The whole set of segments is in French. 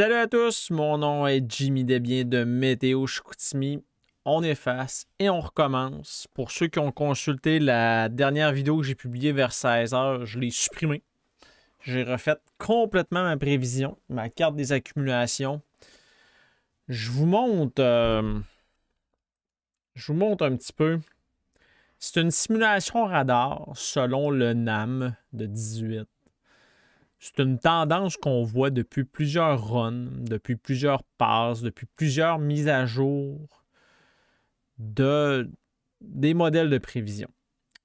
Salut à tous, mon nom est Jimmy Desbiens de Météo Chicoutimi. On efface et on recommence. Pour ceux qui ont consulté la dernière vidéo que j'ai publiée vers 16h, je l'ai supprimée. J'ai refait complètement ma prévision, ma carte des accumulations. Je vous montre, euh, je vous montre un petit peu. C'est une simulation radar selon le NAM de 18 c'est une tendance qu'on voit depuis plusieurs runs, depuis plusieurs passes, depuis plusieurs mises à jour de, des modèles de prévision.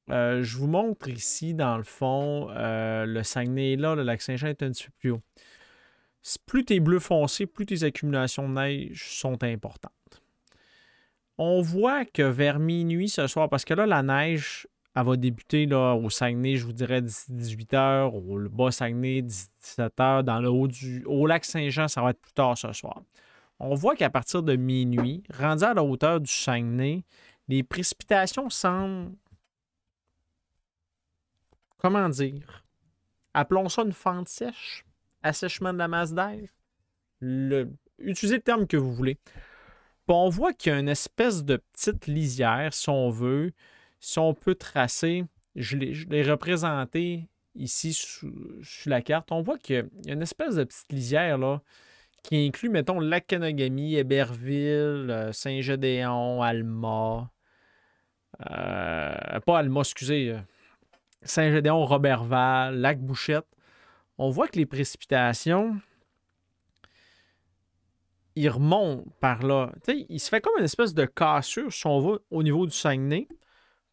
Euh, je vous montre ici, dans le fond, euh, le Saguenay là, le lac Saint-Jean est un petit peu plus haut. Plus tes bleus foncés, plus tes accumulations de neige sont importantes. On voit que vers minuit ce soir, parce que là, la neige elle va débuter là, au Saguenay, je vous dirais, 18h, au Bas-Saguenay, 17h, dans le haut du au lac Saint-Jean, ça va être plus tard ce soir. On voit qu'à partir de minuit, rendu à la hauteur du Saguenay, les précipitations semblent. Comment dire Appelons ça une fente sèche, assèchement de la masse d'air. Utilisez le terme que vous voulez. on voit qu'il y a une espèce de petite lisière, si on veut, si on peut tracer, je l'ai représenté ici sur, la carte. On voit qu'il y a une espèce de petite lisière là, qui inclut, mettons, lac Canagami, Héberville, euh, Saint-Gédéon, Alma. Euh, pas Alma, excusez. Euh, Saint-Gédéon, Robertval, Lac Bouchette. On voit que les précipitations, ils remontent par là. il se fait comme une espèce de cassure, si on va au niveau du Saguenay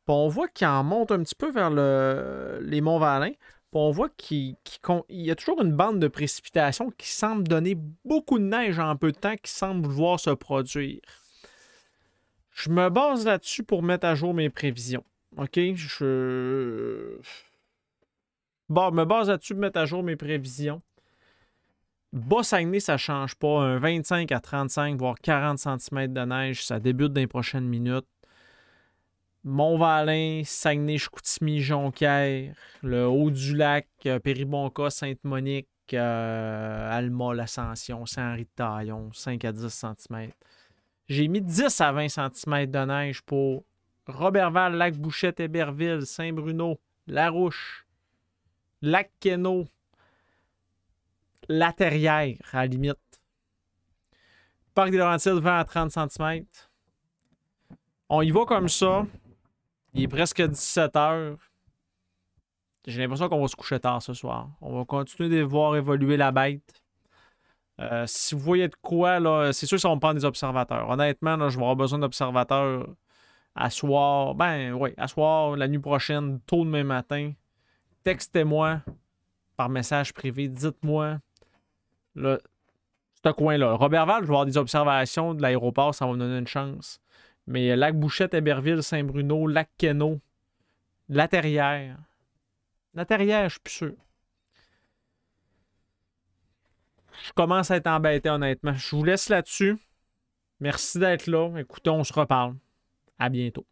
on voit qu'il en monte un petit peu vers les monts Valin. Puis on voit qu'il y a toujours une bande de précipitations qui semble donner beaucoup de neige en peu de temps, qui semble vouloir se produire. Je me base là-dessus pour mettre à jour mes prévisions. OK? Je. Bon, je me base là-dessus pour mettre à jour mes prévisions. bas ça ne change pas. Un 25 à 35, voire 40 cm de neige, ça débute dans les prochaines minutes. Montvalin, valin Saguenay-Chicoutimi, Jonquière, le Haut-du-Lac, euh, Péribonca, Sainte-Monique, euh, Alma, l'Ascension, Saint-Henri-de-Taillon, 5 à 10 cm. J'ai mis 10 à 20 cm de neige pour Robertval, Lac-Bouchette, Héberville, Saint-Bruno, La-Rouche, lac quesneau La Terrière, à la limite. Parc des Laurentides, 20 à 30 cm. On y va comme ça. Il est presque 17 heures. J'ai l'impression qu'on va se coucher tard ce soir. On va continuer de voir évoluer la bête. Euh, si vous voyez de quoi, là, c'est sûr si on prend des observateurs. Honnêtement, je vais avoir besoin d'observateurs à soir. Ben oui, à soir, la nuit prochaine, tôt demain matin. Textez-moi par message privé. Dites-moi. Là, ce coin-là. Robert Val, je vais avoir des observations de l'aéroport, ça va me donner une chance. Mais euh, Lac Bouchette, Héberville, Saint-Bruno, Lac Queneau, La Terrière. La Terrière, je suis plus sûr. Je commence à être embêté, honnêtement. Je vous laisse là-dessus. Merci d'être là. Écoutez, on se reparle. À bientôt.